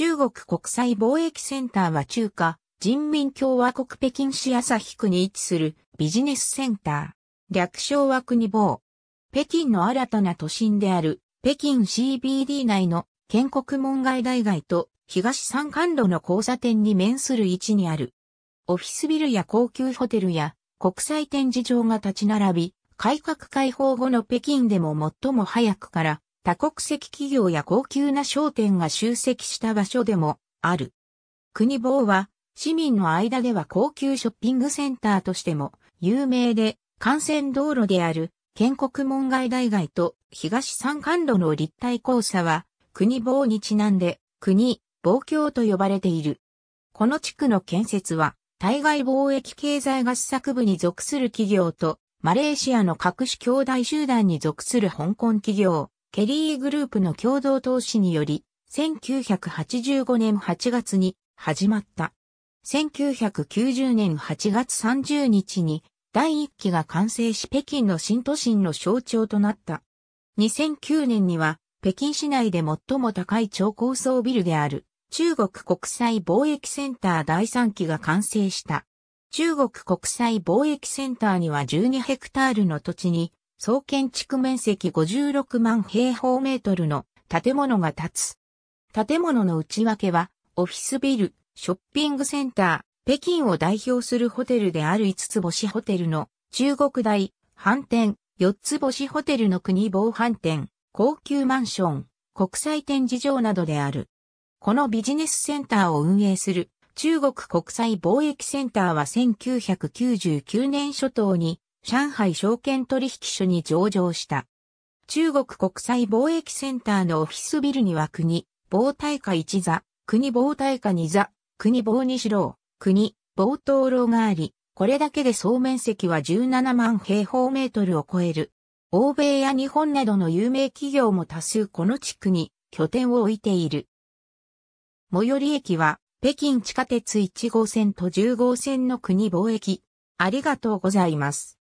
中国国際貿易センターは中華人民共和国北京市朝日区に位置するビジネスセンター。略称は国防。北京の新たな都心である北京 CBD 内の建国門外大街と東三環路の交差点に面する位置にある。オフィスビルや高級ホテルや国際展示場が立ち並び、改革開放後の北京でも最も早くから多国籍企業や高級な商店が集積した場所でもある。国防は市民の間では高級ショッピングセンターとしても有名で幹線道路である建国門外大街と東山間路の立体交差は国防にちなんで国防橋と呼ばれている。この地区の建設は対外貿易経済合作部に属する企業とマレーシアの各種兄弟集団に属する香港企業、ケリーグループの共同投資により、1985年8月に始まった。1990年8月30日に第1期が完成し北京の新都心の象徴となった。2009年には北京市内で最も高い超高層ビルである中国国際貿易センター第3期が完成した。中国国際貿易センターには12ヘクタールの土地に総建築面積56万平方メートルの建物が建つ。建物の内訳は、オフィスビル、ショッピングセンター、北京を代表するホテルである5つ星ホテルの中国大、飯店、4つ星ホテルの国防飯店、高級マンション、国際展示場などである。このビジネスセンターを運営する中国国際貿易センターは1999年初頭に上海証券取引所に上場した。中国国際貿易センターのオフィスビルには国、防大化1座、国防大化2座、国防西楼、国、防東楼があり、これだけで総面積は17万平方メートルを超える。欧米や日本などの有名企業も多数この地区に拠点を置いている。最寄り駅は、北京地下鉄1号線と10号線の国貿易。ありがとうございます。